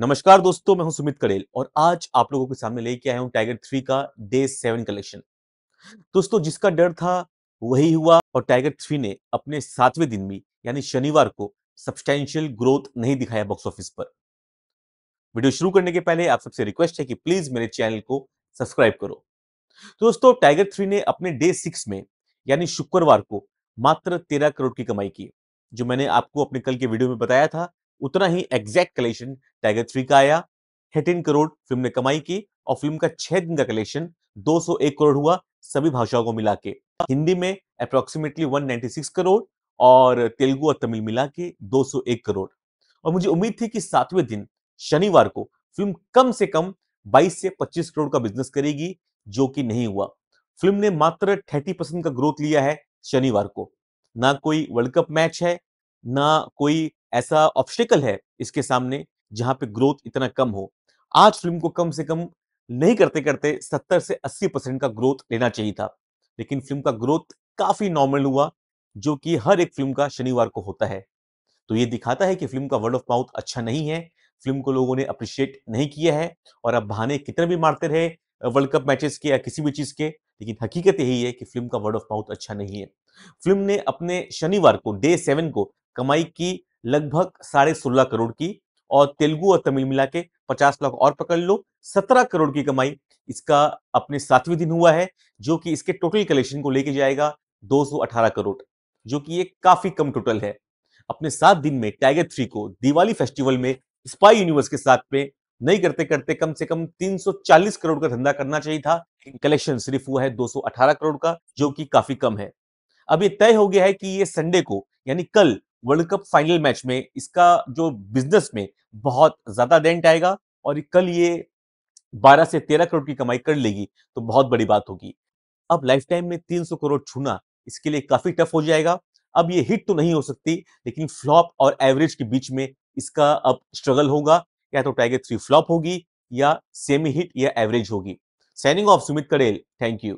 नमस्कार दोस्तों मैं हूं सुमित कड़ेल और आज आप लोगों के सामने लेके आया हूं टाइगर थ्री का डे सेवन कलेक्शन दोस्तों जिसका डर था वही हुआ और टाइगर थ्री ने अपने सातवें दिन में यानी शनिवार को सब्सटैंशियल ग्रोथ नहीं दिखाया बॉक्स ऑफिस पर वीडियो शुरू करने के पहले आप सबसे रिक्वेस्ट है कि प्लीज मेरे चैनल को सब्सक्राइब करो दोस्तों टाइगर थ्री ने अपने डे सिक्स में यानी शुक्रवार को मात्र तेरह करोड़ की कमाई की जो मैंने आपको अपने कल के वीडियो में बताया था उतना ही एग्जैक्ट कलेक्शन टाइगर थ्री का आया थर्टीन करोड़ फिल्म ने कमाई की और फिल्म का छह दिन का कलेक्शन 201 करोड़ हुआ सभी भाषाओं को मिला के हिंदी में अप्रोक्सीमेटली 196 करोड़ और तेलुगु और तमिल मिला के 201 करोड़ और मुझे उम्मीद थी कि सातवें दिन शनिवार को फिल्म कम से कम 22 से 25 करोड़ का बिजनेस करेगी जो कि नहीं हुआ फिल्म ने मात्र 30 परसेंट का ग्रोथ लिया है शनिवार को ना कोई वर्ल्ड कप मैच है ना कोई ऐसा ऑब्स्टिकल है इसके सामने जहां पे ग्रोथ इतना कम हो आज फिल्म को कम से कम नहीं करते करते 70 से 80 परसेंट का ग्रोथ लेना चाहिए था लेकिन फिल्म का ग्रोथ काफी नॉर्मल हुआ जो कि हर एक फिल्म का शनिवार को होता है तो ये दिखाता है कि फिल्म का वर्ड ऑफ माउथ अच्छा नहीं है फिल्म को लोगों ने अप्रिशिएट नहीं किया है और अब बहाने कितने भी मारते रहे वर्ल्ड कप मैचेस के या किसी भी चीज़ के लेकिन हकीकत यही है कि फिल्म का वर्ड ऑफ माउथ अच्छा नहीं है फिल्म ने अपने शनिवार को डे सेवन को कमाई की लगभग साढ़े सोलह करोड़ की और तेलुगु और तमिल मिला के पचास लाख और पकड़ लो सत्रह करोड़ की कमाई इसका अपने सातवें दिन हुआ है जो कि इसके टोटल कलेक्शन को लेके जाएगा अठारह करोड़ जो कि ये काफी कम टोटल है अपने सात दिन में टाइगर थ्री को दिवाली फेस्टिवल में स्पाई यूनिवर्स के साथ में नहीं करते करते कम से कम 340 करोड़ का धंधा करना चाहिए था कलेक्शन सिर्फ हुआ है 218 करोड़ का जो कि काफी कम है अब ये तय हो गया है कि ये संडे को यानी कल वर्ल्ड कप फाइनल मैच में इसका जो बिजनेस में बहुत ज्यादा डेंट आएगा और कल ये 12 से 13 करोड़ की कमाई कर लेगी तो बहुत बड़ी बात होगी अब लाइफ टाइम में 300 करोड़ छूना इसके लिए काफी टफ हो जाएगा अब ये हिट तो नहीं हो सकती लेकिन फ्लॉप और एवरेज के बीच में इसका अब स्ट्रगल होगा या तो टाइगर थ्री फ्लॉप होगी या सेमी हिट या एवरेज होगी signing off Sumit Karel thank you